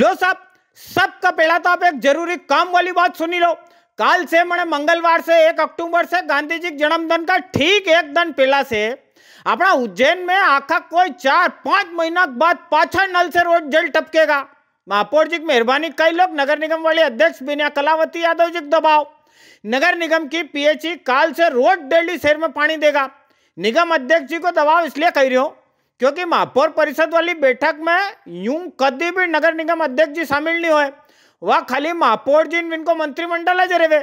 લો સાહેબ सबका पहला तो आप एक जरूरी काम वाली बात सुनी लो काल से मैंने मंगलवार से एक अक्टूबर से गांधी जी जन्मदिन का ठीक एक दिन पहला से अपना उज्जैन में आखा कोई चार पांच महीना बाद पाछा नल से रोज जल टपकेगा महापौर जी की मेहरबानी कई लोग नगर निगम वाले अध्यक्ष बिना कलावती यादव जी दबाव नगर निगम की पीएचई काल से रोज डेली शहर में पानी देगा निगम अध्यक्ष जी को दबाव इसलिए कह रही हूँ क्योंकि महापौर परिषद वाली बैठक में यूं कदी भी नगर निगम अध्यक्ष जी शामिल नहीं हुए वह खाली महापौर जी इनको मंत्रिमंडल है जरे वे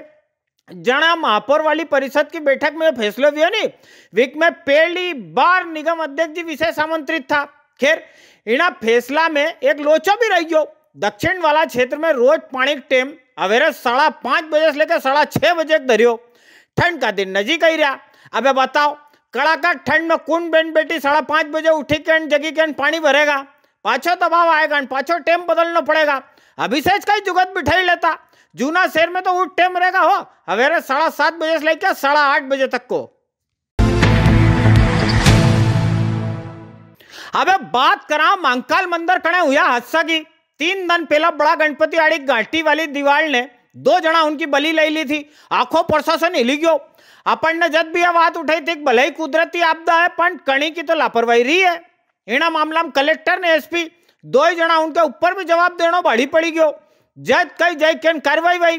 जना महापौर वाली परिषद की बैठक में फैसले हुए नहीं वीक में पहली बार निगम अध्यक्ष जी विशेष आमंत्रित था खैर इना फैसला में एक लोचो भी रही गयो दक्षिण वाला क्षेत्र में रोज पानी टेम अवेरे साढ़ा पांच बजे से लेकर साढ़ा छह बजे तक धरियो ठंड का दिन नजीक आई रहा अब बताओ कड़ाका ठंड में कौन बहन बेटी साढ़े पांच बजे उठी के जगी के पानी भरेगा पाछो दबाव आएगा पाछो टेम बदलना पड़ेगा अभी से कई जुगत बिठाई लेता जूना शहर में तो उठ टेम रहेगा हो हवेरे साढ़ा सात बजे से लेकर साढ़ा आठ बजे तक को अबे बात करा मांकाल मंदिर खड़े हुआ हादसा की तीन दिन पहला बड़ा गणपति आड़ी घाटी वाली दीवार ने दो जना उनकी बलि દો જણા ઉનકી બલી લઈ લીધી આખો પ્રશાસન હિલી ગયો આપણને જદ બી આ વાત ઉઠાઈ હતી ભલે કુદરતી આપદા હે પણ કણી કી તો લાપરવાહી રહી હે એના મામલામાં કલેક્ટર ને એસપી दो ही जना उनके ऊपर भी जवाब देना भाड़ी पड़ी गयो जय कई जय कैन कार्रवाई भाई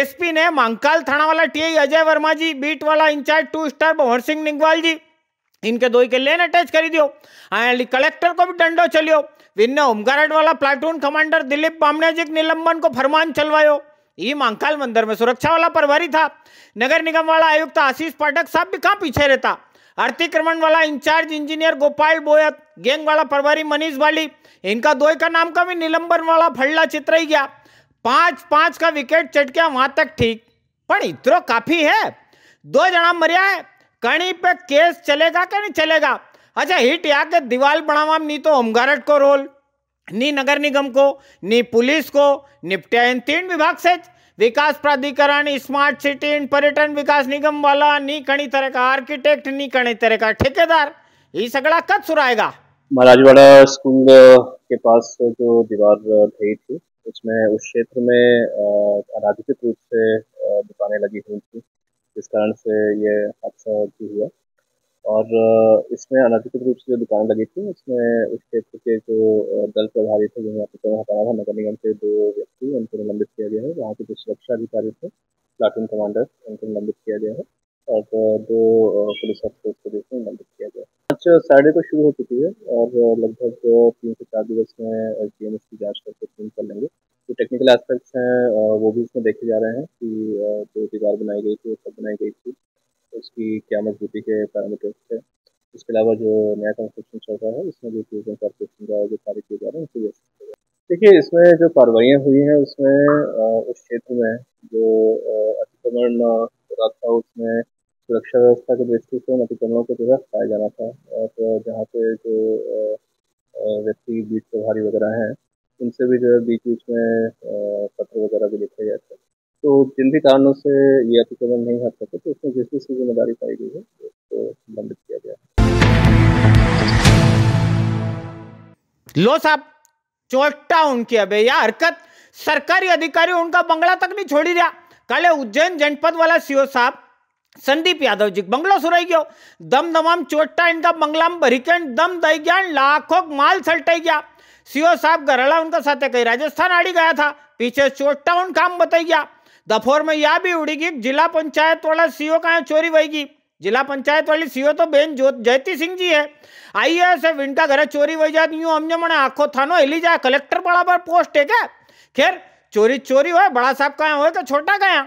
एसपी ने मांगकाल थाना वाला टीआई अजय वर्मा जी बीट वाला incharge two star Bhawar Singh Nigwal ji इनके दो ही के लेन अटैच करी दियो कलेक्टर को भी डंडो चलियो विन्य होमगार्ड वाला प्लाटून कमांडर दिलीप बामने जी निलंबन को फरमान चलवायो ये मांकाल मंदिर में सुरक्षा वाला प्रभारी था नगर निगम वाला आयुक्त आशीष पाठक साहब भी कहाँ पीछे रहता अतिक्रमण वाला incharge engineer Gopal Boyat gang वाला प्रभारी मनीष बाली इनका दो का नाम का भी निलंबन वाला फल्ला चित्र ही गया पांच पांच का विकेट चटकिया वहां तक ठीक पर इतरो काफी है दो जना मरिया है कहीं पे केस चलेगा क्या नहीं चलेगा अच्छा हिट या के दीवाल बनावा नहीं तो होमगारट को रोल नी नगर निगम को नी पुलिस को निपटा इन तीन विभाग से विकास प्राधिकरण स्मार्ट सिटी इन पर्यटन विकास निगम वाला नी कणी तरह का आर्किटेक्ट नी कणी तरह का ठेकेदार ये सगड़ा कद सुराएगा महाराजवाड़ा स्कूल के पास जो दीवार ढही थी उसमें उस क्षेत्र में अनाधिकृत रूप से दुकानें लगी हुई थी जिस कारण से ये हादसा भी हुआ और इसमें अनधिकृत रूप से जो दुकान लगी थी उसमें उस क्षेत्र के जो दल प्रभारी थे जिन्हें आपको हटाना था नगर निगम के दो व्यक्ति उनको निलंबित किया गया है वहाँ के जो सुरक्षा अधिकारी थे प्लाटून कमांडर उनको निलंबित किया गया है और दो पुलिस अफसर को निलंबित किया गया आज सैटरडे को शुरू हो चुकी है और लगभग तीन से चार दिवस में जी की जाँच करके टीम कर लेंगे जो टेक्निकल एस्पेक्ट्स हैं वो भी इसमें देखे जा रहे हैं कि जो दीवार बनाई गई थी वो सब बनाई गई थी उसकी क्या मजबूती के पैरामीटर्स थे इसके अलावा जो नया कंस्ट्रक्शन चल रहा है इसमें जो टूरिज्म कॉर्पोरेशन का जो कार्य किए जा रहे हैं उनसे ये देखिए इसमें जो कार्रवाइयाँ हुई हैं उसमें उस क्षेत्र में जो अतिक्रमण हो रहा था उसमें सुरक्षा व्यवस्था के दृष्टि से उन अतिक्रमणों को जो है हटाया जाना था और जहाँ पे जो व्यक्ति बीच प्रभारी वगैरह हैं उनसे भी जो है बीच बीच में पत्र वगैरह भी लिखे गए थे तो जिन भी कारणों से ये अतिक्रमण नहीं हट सके तो उसमें जिस भी जिम्मेदारी पाई गई है उसको दंडित किया गया लो साहब चोटा उनकी अबे यह हरकत सरकारी अधिकारी उनका बंगला तक नहीं छोड़ी रहा काले उज्जैन जनपद वाला सीओ साहब संदीप यादव जी बंगला सुराई गयो दम दमाम चोटा इनका बंगला में भरीकेन दम दई गया लाखों माल सलटाई गया सीओ साहब घरला उनका साथ कहीं राजस्थान आड़ी गया था पीछे चोटा उन काम बताई गया दफोर में यह भी उड़ी गई जिला पंचायत वाला सीओ का चोरी वही जिला पंचायत वाली सीओ तो बेन जयती सिंह जी है आई एस एफ विंटा घर चोरी वही जाती यूं हमने मैंने आखो थानो हिली जाए कलेक्टर बड़ा बराबर पोस्ट है क्या खैर चोरी चोरी हो बड़ा साहब कहाँ हो तो छोटा कहाँ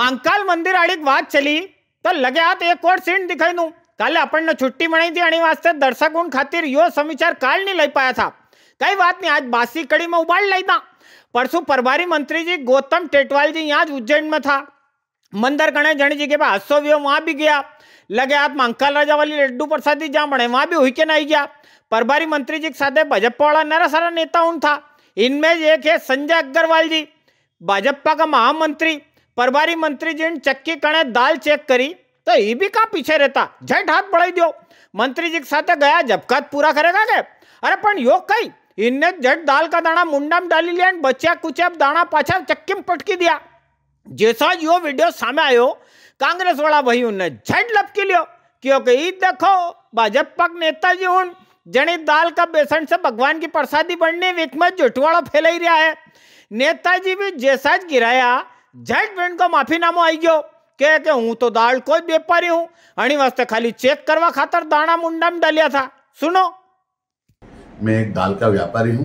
मांकाल मंदिर आड़ी बात चली तो लगे हाथ एक और सीन दिखाई दू काले अपन ने કાલે આપણને છુટ્ટી મળી હતી એની खातिर यो समाचार काल नहीं કાલ पाया લઈ कई बात नहीं आज बासी कड़ी में उबाल लाई था परसों प्रभारी मंत्री जी गौतम टेटवाल जी यहाँ उज्जैन में था मंदर गणेश जन जी के पास हादसो भी वहाँ भी गया लगे आप मंकाल राजा वाली लड्डू प्रसाद जी जहाँ बने वहाँ भी हुई के नहीं गया प्रभारी मंत्री जी के साथ भाजपा वाला नरा सारा नेता उन था इनमें एक है संजय अग्रवाल जी भाजपा का महामंत्री प्रभारी मंत्री जी ने चक्की कणे दाल चेक करी तो ये भी कहाँ पीछे रहता झट हाथ बढ़ाई दियो मंत्री जी के साथ गया जबकत पूरा करेगा क्या अरे पण योग कई इनने झट दाल का दाना मुंडा में डाली लिया बच्चा कुछ अब दाना पाछा चक्की में पटकी दिया जैसा यो वीडियो सामने आयो कांग्रेस वाला भाई उनने झट लपकी लियो क्योंकि ईद देखो भाजपा के नेता जी उन जनित दाल का बेसन से भगवान की प्रसादी बढ़ने वेक में जुटवाड़ा फैलाई रहा है नेताजी भी जैसा गिराया झट बिन को नामो आई गयो કે કે હું તો દાળ કોઈ જ વેપારી હું આની વાસ્તે ખાલી ચેક કરવા ખાતર દાણા મુંડામાં ડાલ્યા હતા सुनो मैं एक दाल का व्यापारी हूँ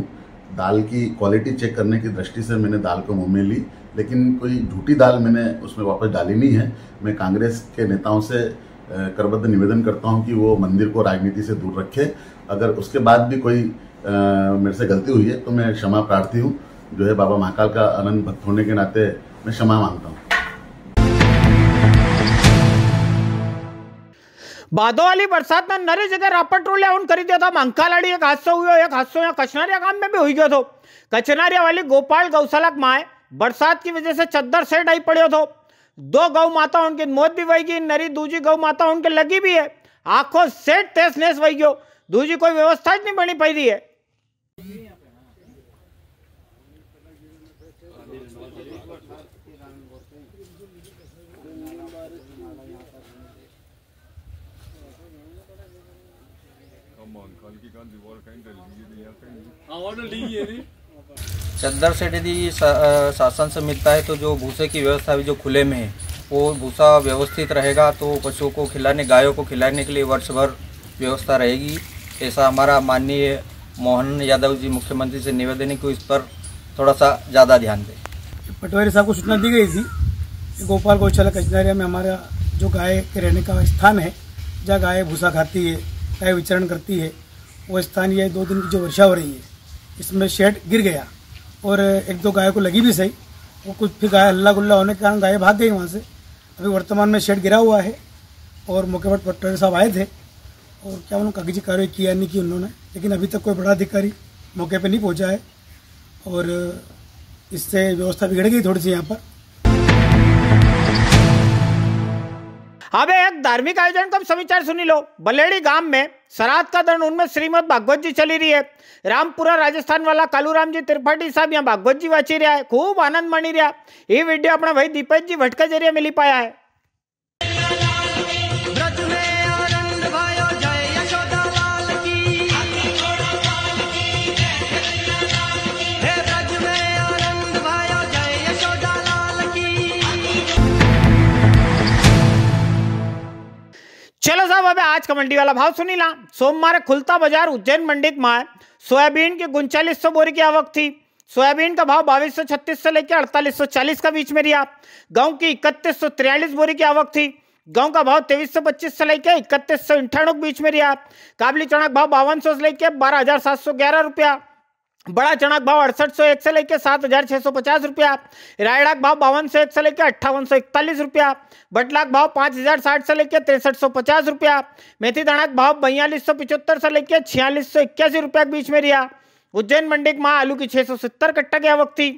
दाल की क्वालिटी चेक करने की दृष्टि से मैंने दाल को मुंह में ली लेकिन कोई झूठी दाल मैंने उसमें वापस डाली नहीं है मैं कांग्रेस के नेताओं से करबद्ध निवेदन करता हूँ कि वो मंदिर को राजनीति से दूर रखे अगर उसके बाद भी कोई आ, मेरे से गलती हुई है तो मैं क्षमा प्रार्थी हूँ जो है बाबा महाकाल का अनंत भक्त होने के नाते मैं क्षमा मांगता हूँ बरसात બાદોવાલી વરસાદના નરી જગ્યાએ રાપર ટ્રોલે આઉટ કરી દીધા મંકાલાડી एक हादसा हुआ एक हादसा यहाँ कचनारिया गांव में भी हुई गया था कचनारिया वाली गोपाल गौशाला माए बरसात की वजह से चद्दर सेट आई पड़े थो दो गौ माता उनकी मौत भी वही गई नरी दूजी गौ माता उनके लगी भी है आंखों सेट तेस नेस वही गयो दूजी कोई व्यवस्था नहीं बनी पड़ी है चंदर सेठ यदि शासन से मिलता है तो जो भूसे की व्यवस्था भी जो खुले में है वो भूसा व्यवस्थित रहेगा तो पशुओं को खिलाने गायों को खिलाने के लिए वर्ष भर व्यवस्था रहेगी ऐसा हमारा माननीय मोहन यादव जी मुख्यमंत्री से निवेदन है कि इस पर थोड़ा सा ज़्यादा ध्यान दें पटवारी साहब को सूचना दी गई थी गोपाल गौशाला कचनारिया में हमारा जो गाय के रहने का स्थान है जहाँ गाय भूसा खाती है गाय विचरण करती है वो स्थान यह दो दिन की जो वर्षा हो रही है इसमें शेड गिर गया और एक दो गाय को लगी भी सही वो कुछ फिर गाय हल्ला गुल्ला होने के कारण गाय भाग गई वहाँ से अभी वर्तमान में शेड गिरा हुआ है और मौके पर पटवारी साहब आए थे और क्या उन्होंने कागजी कार्रवाई किया नहीं की उन्होंने लेकिन अभी तक कोई बड़ा अधिकारी मौके पर नहीं पहुँचा है और इससे व्यवस्था बिगड़ गई थोड़ी सी यहाँ पर अब एक धार्मिक आयोजन का समाचार सुनी लो बलेड़ी गांव में श्राद्ध का दर्ण उनमें श्रीमद भागवत जी चली रही है रामपुरा राजस्थान वाला कालूराम जी त्रिपाठी साहब यहाँ भागवत जी वाची रहा है खूब आनंद मणि रहा ये वीडियो अपना भाई दीपक जी भटका जरिए मिली पाया है मतलब है आज का मंडी वाला भाव सुनी ला हाँ। सोमवार खुलता बाजार उज्जैन मंडित में सोयाबीन के उनचालीस सौ बोरी की आवक थी सोयाबीन का भाव बाईस सौ छत्तीस से लेकर अड़तालीस सौ चालीस का बीच में रिया गेहूं की इकतीस सौ तिरालीस बोरी की आवक थी गेहूं का भाव तेईस सौ पच्चीस से लेकर इकतीस सौ अंठानवे के बीच में रिया काबली चना का भाव बावन सौ से लेकर बारह हजार सात सौ ग्यारह रुपया बड़ा चणक भाव अड़सठ सौ एक से लेकर सात हजार छः सौ पचास रुपया रायडाक भाव बावन सौ एक से लेकर अट्ठावन सौ इकतालीस रुपया बटलाक भाव पाँच हजार साठ से लेकर तिरसठ सौ पचास रुपया मेथी दाणाक भाव बयालीस सौ पिचहत्तर से लेकर छियालीस सौ इक्यासी रुपया के बीच में रहा उज्जैन मंडी माँ आलू की छः सौ सत्तर कट्टा की वक्त थी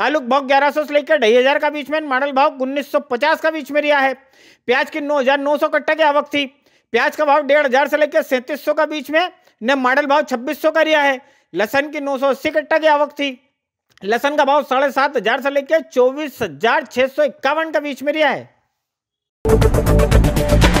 आलू भाव ग्यारह सौ से लेकर ढाई हजार का बीच में मॉडल भाव उन्नीस सौ पचास का बीच में रहा है प्याज की नौ हजार नौ सौ कट्टा की आवक थी प्याज का भाव डेढ़ हजार से लेकर सैंतीस सौ का बीच में ने मॉडल भाव छब्बीस सौ का रिया है लसन की नौ सौ अस्सी कट्टा की आवक थी लसन का भाव साढ़े सात हजार से लेकर चौबीस हजार छह सौ इक्यावन का बीच में रिया है